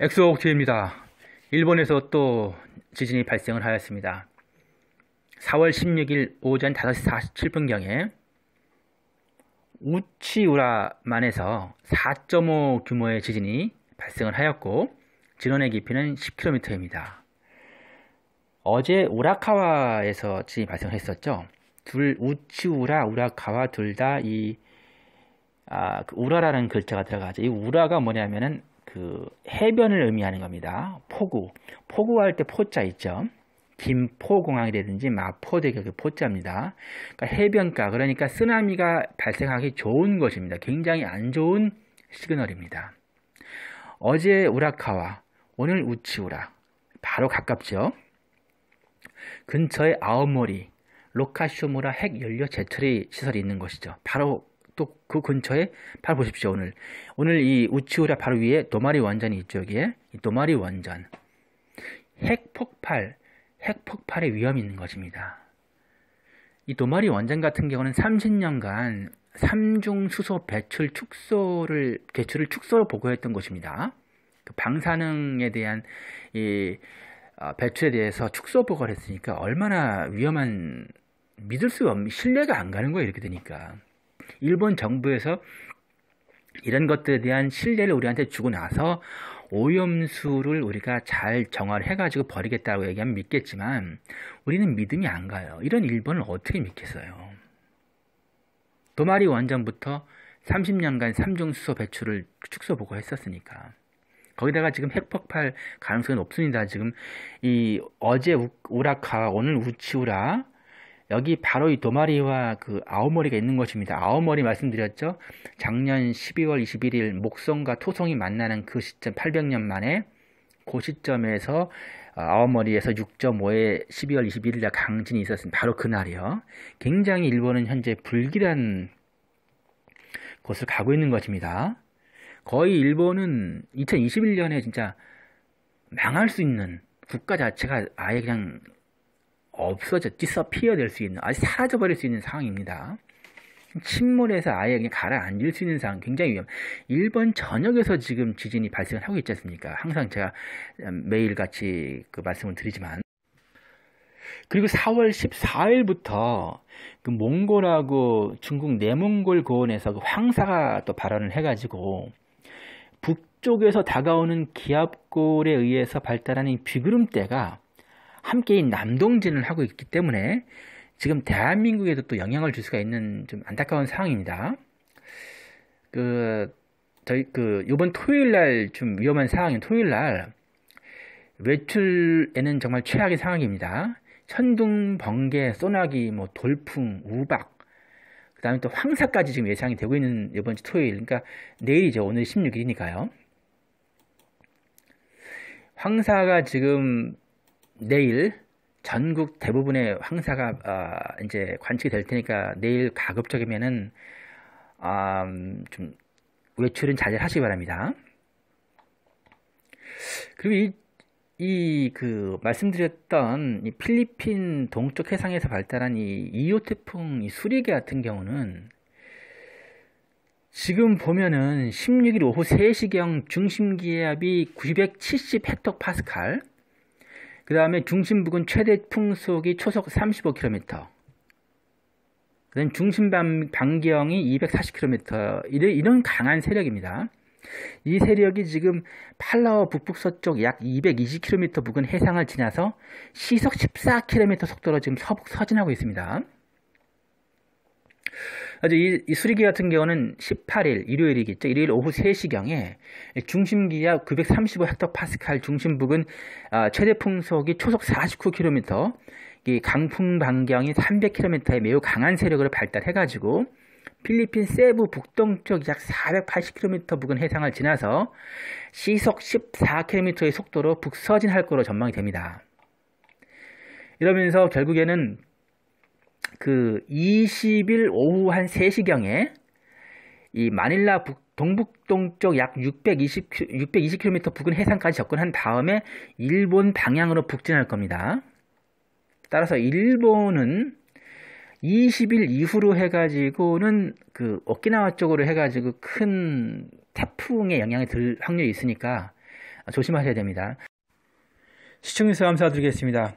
엑소옥주입니다. 일본에서 또 지진이 발생을 하였습니다. 4월 16일 오전 5시 47분경에 우치우라만에서 4.5 규모의 지진이 발생을 하였고 진원의 깊이는 10km입니다. 어제 우라카와에서 지진이 발생했었죠. 둘 우치우라 우라카와 둘 다 이 아, 그 우라라는 글자가 들어가죠. 이 우라가 뭐냐면은 그 해변을 의미하는 겁니다. 포구. 포구할 때 포자 있죠. 김포공항이라든지 마포대교 의 그 포자입니다. 그러니까 해변가 그러니까 쓰나미가 발생하기 좋은 것입니다. 굉장히 안 좋은 시그널입니다. 어제 우라카와 오늘 우치우라 바로 가깝죠. 근처에 아오모리 로카슈무라핵 연료 제철이 시설이 있는 것이죠. 바로 또그 근처에 발 보십시오 오늘 오늘 이 우치우라 바로 위에 도마리 원전이 있죠 여기에 이 도마리 원전 핵폭발 핵폭발의 위험이 있는 것입니다 이 도마리 원전 같은 경우는 30년간 삼중 수소 배출 축소를 배출을 축소로 보고했던 곳입니다 그 방사능에 대한 이 어, 배출에 대해서 축소 보고를 했으니까 얼마나 위험한 믿을 수 없는 신뢰가 안 가는 거예요 이렇게 되니까 일본 정부에서 이런 것들에 대한 신뢰를 우리한테 주고 나서 오염수를 우리가 잘 정화를 해가지고 버리겠다고 얘기하면 믿겠지만 우리는 믿음이 안 가요. 이런 일본을 어떻게 믿겠어요? 도마리 원전부터 30년간 삼중 수소 배출을 축소 보고했었으니까. 거기다가 지금 핵폭발 가능성이 높습니다. 지금 이 어제 우라카 오늘 우치우라 여기 바로 이 도마리와 그 아오머리가 있는 것입니다. 아오머리 말씀드렸죠? 작년 12월 21일 목성과 토성이 만나는 그 시점 800년 만에 그 시점에서 어, 아오머리에서 6 5의 12월 21일 날 강진이 있었습니다. 바로 그날이요. 굉장히 일본은 현재 불길한 곳을 가고 있는 것입니다. 거의 일본은 2021년에 진짜 망할 수 있는 국가 자체가 아예 그냥 없어져, d i 피어될 수 있는, 아예 사라져버릴 수 있는 상황입니다. 침몰해서 아예 그냥 가라앉을 수 있는 상황 굉장히 위험. 일본 전역에서 지금 지진이 발생을 하고 있지 않습니까? 항상 제가 음, 매일같이 그 말씀을 드리지만. 그리고 4월 14일부터 그 몽골하고 중국 내몽골 고원에서 그 황사가 또 발언을 해가지고 북쪽에서 다가오는 기압골에 의해서 발달하는 비구름대가 함께 남동진을 하고 있기 때문에 지금 대한민국에도 또 영향을 줄 수가 있는 좀 안타까운 상황입니다. 그 저희 그 이번 토요일 날 좀 위험한 상황인 토요일 날 외출에는 정말 최악의 상황입니다. 천둥, 번개, 소나기, 뭐 돌풍, 우박, 그다음에 또 황사까지 지금 예상이 되고 있는 이번 주 토요일, 그러니까 내일이죠. 오늘 16일이니까요. 황사가 지금 내일 전국 대부분의 황사가 어, 이제 관측이 될 테니까 내일 가급적이면은 어, 좀 외출은 자제하시기 바랍니다. 그리고 이이그 말씀드렸던 이 필리핀 동쪽 해상에서 발달한 이이호 태풍 이 수리개 같은 경우는 지금 보면은 16일 오후 3시경 중심 기압이 970 헥토파스칼 그 다음에 중심 부근 최대 풍속이 초속 35km. 그다음 중심 반경이 240km. 이런, 이런 강한 세력입니다. 이 세력이 지금 팔라와 북북서쪽 약 220km 부근 해상을 지나서 시속 14km 속도로 지금 서북 서진하고 있습니다. 아주 이, 이, 수리기 같은 경우는 18일 일요일이겠죠. 일요일 오후 3시경에 중심기압 935헥토 파스칼 중심 부근 아, 최대 풍속이 초속 49km, 이 강풍 반경이 300km의 매우 강한 세력으로 발달해가지고 필리핀 세부 북동쪽 약 480km 부근 해상을 지나서 시속 14km의 속도로 북서진할 것으로 전망이 됩니다. 이러면서 결국에는 그 20일 오후 한 3시경에 이 마닐라 북, 동북동쪽 약 620, 620km 부근 해상까지 접근한 다음에 일본 방향으로 북진할 겁니다. 따라서 일본은 20일 이후로 해가지고는 그 오키나와 쪽으로 해가지고 큰 태풍의 영향이 들 확률이 있으니까 조심하셔야 됩니다. 시청해주셔서 감사드리겠습니다.